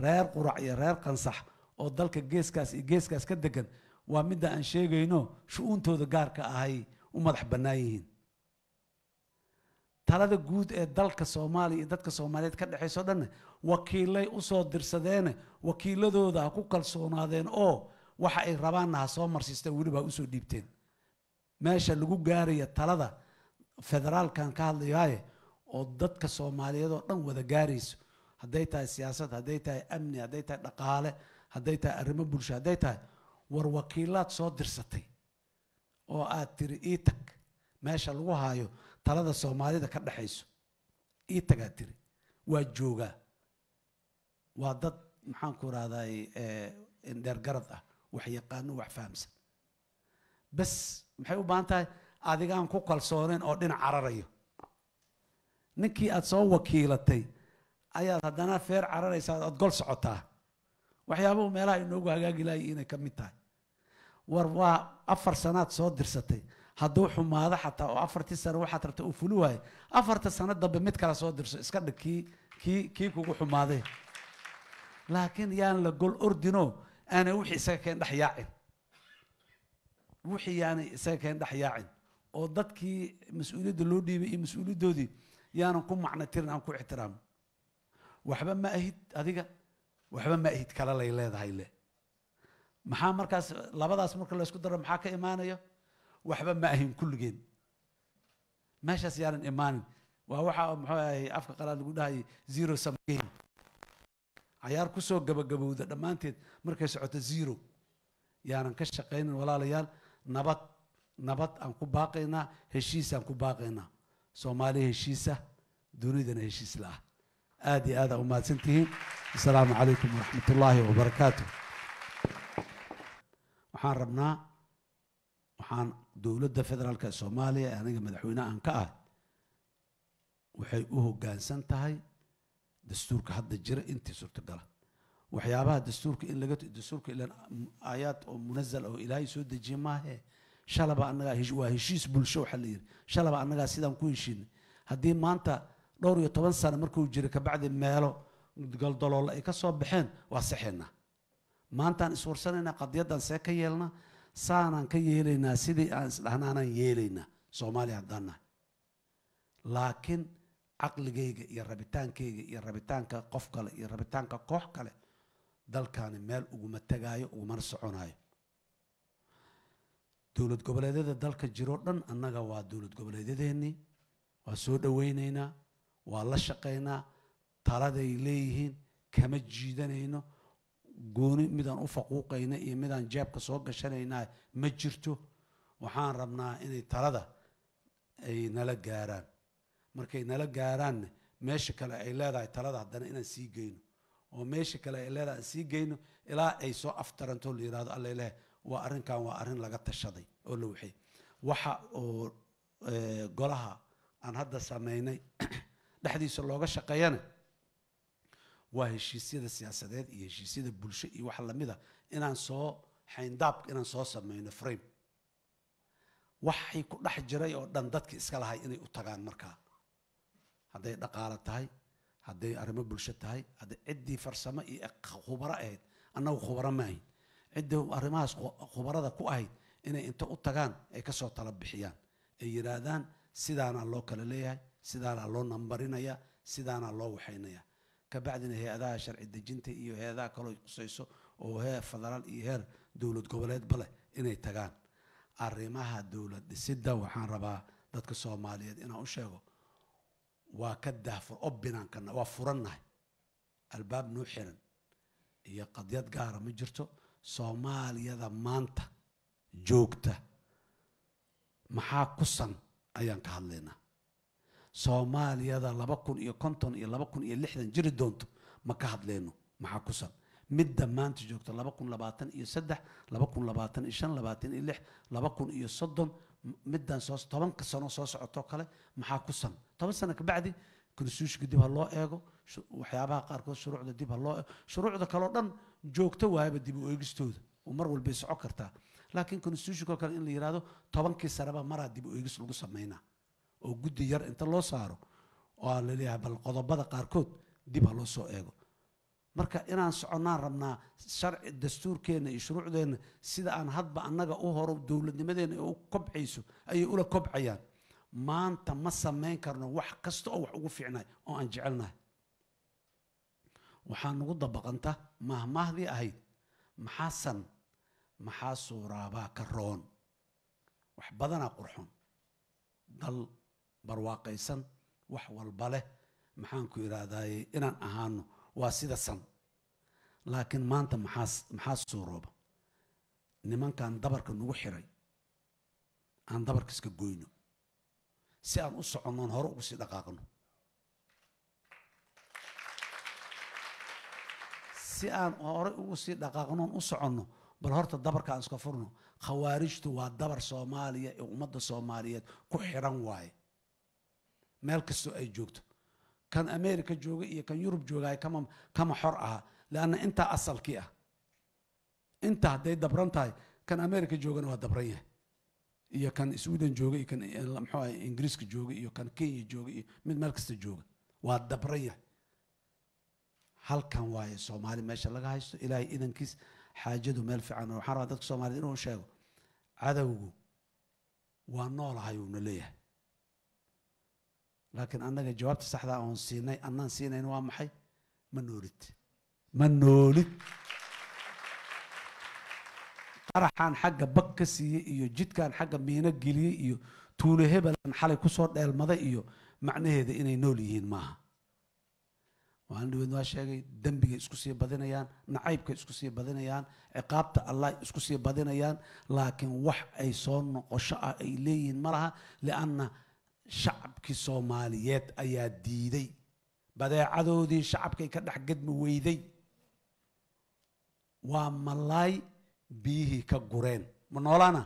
reer qurac iyo reer qansax oo dalka geeskaas iyo geeskaas ka degan waa midda aan sheegayno shu-uuntooda gaarka ahay u madax bannaan yihiin talada guud ee dalka soomaaliya iyo dadka soomaaliyeed ka dhexayso dhanne wakiilay usoo dirsadeene wakiiladooda ha ku kalsoonaadeen oo waxa ay rabaanna ha soo marsiisteen weliba ha usoo dhiibteen meesha lagu gaaraya talada federaalkan ka hadlayaaye oo dadka soomaaliyeed oo dhan wada gaarayso hadday tahay siyaasad hadday tahay amni hadday tahay dhaqaale hadday tahay arrimo bulsho hadday tahay war wakiilaad soo dirsatay oo aad tiri itag meesha lagu haayo talada soomaalida ka dhexayso itag aad tiri waa joogaa waa dad maxaan ku irahday eh, indheergarad ah wax yaqaano wax fahamsan bas maxay u baahan tahay adigaan ku kalsooneyn oo dhinac cararayo ninkii aada soo wakiilatay ayaad haddana feer cararaysaa ood gol socotaa waxyaabuhu meelaha inoogu hagaagi laayay inay ka mid tahay war waa afar sanaad soo dirsatay hadduu xumaado xataa oo afartii sano waxaad rabta uu fuluwaay afarta sano dambe mid kale soo dirso iska dhig kii kii kii kugu xumaaday laakiin yaan la gol ordinoo aanay wixii isaga keen dhex yaacin wixii yaanay isaga keen dhex yaacin oo dadkii mas-uuliyadda loo dhiibay iyo mas-uuliyaddoodii yaanan ku macno tirin aan ku ixtiraamo waxba ma ahid adiga waxba ma ahid kale lay leedahay le maxaa markaas labadaas marka laysku daro maxaa ka imaanayo waxba ma ahin kulligeen meeshaas yaanan imaanin waa waxa muxuu ahay afka qalaan lagu dhahay zero sum game cayaar kusoo gabagabowda dhammaanteed markay socoto zero yaanan ka shaqaynin walaalayaal nabad nabad aan ku baaqaynaa heshiisaan ku baaqaynaa soomaaliya heshiisa dunidana heshiis la ah aada aad iyo aada umahadsantihiin asalaamu calaykum waraxmat ullaahi wabarakaatu waxaan rabnaa waxaan dowladda federaalk ee soomaaliya ee aniga aan ka ah waxay u hoggaansan tahay dastuurka hadda jira intii suurtogala waxyaabaha dastuurka in laga dastuurka ilan aayaad oo munazal oo ilaahay soo dejiye maahe shalaba annagaa waa heshiis bulsho waxaa la yidhi shalaba annagaa sidaan ku heshiinay haddii maanta dhowr iyo toban sano markuu jiro kabacdi meelo galdalool ay ka soo baxeen waa sixinaa maantaan iswarsanaynaa qadiyadaan see ka yeelnaa saanaan ka yeelaynaa sidii aan isdhahnaanaan yeelaynaa soomaaliya haddaan nahay laakiin caqligayga iyo rabitaankayga iyo rabitaanka qof kale iyo rabitaanka koox kale dalkaani meel uguma tegaayo ugumana soconaayo dowlad goboleedyada dalka jiroo dhan annaga waa dowlad goboleedyadeenii waa soo dhowaynaynaa waa la shaqaynaa taladay leeyihiin kama jiidanayno gooni midaan u faquuqayna iyo midaan jeebka soo gashanayna ma jirto waxaan rabnaa inay talada ay nala gaaraan markay nala gaaraanne meesha kale ay leedahay talada haddana inaan sii geyno oo meesha kale ay leedahay aan sii geyno ilaa ay soo aftaranto la yihahdo alla waa arrinkan waa arrin laga tashaday oo la waxay waxa oo eh, golaha aan hadda sameynay dhexdiisa looga shaqeeyana waa heshiisyada siyaasadeed iyo heshiisyada bulsho iyo wax a inaan soo xayndaab inaan soo sameyno frame waxay ku dhex jiray oo dhan dadki iska lahay inay u tagaan markaa hadday dhaqaalo tahay hadday arrimo bulsho tahay hadday ciddii farsamo iyo e khubaro ahayd annagu khubaro ma ahayn ciddii arrimahaas khubarada ku ahayd inay inta u tagaan ay kasoo tala bixiyaan ay yidhaahdaan sidaanaa loo kala leeyahay sidaanaa loo nambarinaya sidaanaa loo waxaynaya kabacdina hay-adaha sharci dejinta iyo hay-adaha kaloo qusayso oo heer federaal iyo heer dowlad goboleedba leh inay tagaan arrimaha dowlad dhisidda waxaan rabaa dadka soomaaliyeed inaan u sheego waa ka daahfur obinaankana waa furannahay albaab noo xiran iyo qadyad gaara ma jirto soomaaliyada maanta joogta maxaa kusan ayaan ka hadlaynaa soomaaliyada laba kun iyo konton iyo laba kun iyo lixdan jiri doonto ma ka hadleyno maxaa ku san midda maanta joogta laba kun labaatan iyo saddex laba kun labaatan iyo shan labaatan iyo lix laba kun iyo soddon middan soo tobanka sano soo socoto kale maxaa kusan toban sano kabacdi konstitutionka dib ha loo eego waxyaabaha qaarkood shuruucda dib ha loo eego shuruucda kaleo dhan joogto waayaba dib u eegistooda oo mar walbay soco kartaa laakiin constitutionka kale in la yidhaahdo tobankii sanaba maraa dib u eegis lagu sameynaa oo guddi yar inta loo saaro oo aa laleeyahay bal qodobada qaarkood dib ha loo soo eego marka inaan soconnaan rabnaa sharci dastuurkeenna iyo shuruucdeenna sida aan hadba annaga u horo dowladnimadeenna u kobcayso ayay ula kobcayaan maanta ma samayn karno wax kasta oo wax ugu fiicnaay oo aan jecelnahay waxaa nagu dabaqanta mahmaahdii ahayd maxaasan maxaa suuraabaa ka roon wax badanaa qurxon dal barwaaqaysan wax walba leh maxaanku idhaahdaye inaan ahaano waa sida san laakiin maanta maxaas maxaa suurooba nimankan dabarka nagu xiray aan dabarka iska goyno si aan u soconno hore ugu sii dhaqaaqno si aan hore ugu sii dhaqaaqnoon u soconno bal horta dabarka aan iska furno khawaarijtu waa dabar soomaaliya ee ummadda soomaaliyeed ku xiran waaye meel kastoo ay joogto kan america jooga iyo kan yurub joogaay kama kama xor aha leanna intaa asalkii ah inta hadday dabran tahay kan america joogana waa dabran yahay iyo kan sweden jooga iyo kan mxuu aha ingiriiska jooga iyo kan kenya jooga iyo mid meel kasta jooga waa dabran yahay halkan waaye soomaali meesha laga haysto ilaahay idankiis xaajadu meel fiican waxaan rabaa dadka soomaaliyed inuu sheego cadowgu waa noolahay uuna leeyahay laakiin annaga jawaabta saxdaa ah oon siinay annaan siinayn waa maxay ma noolid ma noolid qaraxaan xagga bag ka siiyey iyo jidkaan xagga miino geliyey iyo tuulo hebelan xalay ku soo dheelmaday iyo macnaheeda inay nool yihiin maaha maalin dhaweed waa sheegay dembigay isku sii badinayaan nacaybkay isku sii badinayaan ciqaabta allah isku sii badinayaan laakiin wax ay soo noqosho ah ay leeyihiin ma laha lianna shacabkii soomaaliyeed ayaa diiday badeecadoodii shacabkay ka dhex gedmi weyday waa malaay biyihii ka gureen ma noolaana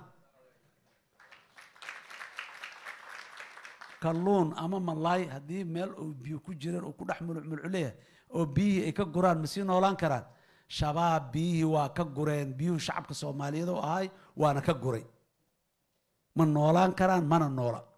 kalluun ama malaay haddii meel uu biyo ku jireen oo ku dhex mulcmulculeeyahay oo biyihii ay ka guraan masii noolaan karaan shabaab biyihii waa ka gureen biyuhu shacabka soomaaliyeed oo ahay waana ka guray ma noolaan karaan mana noola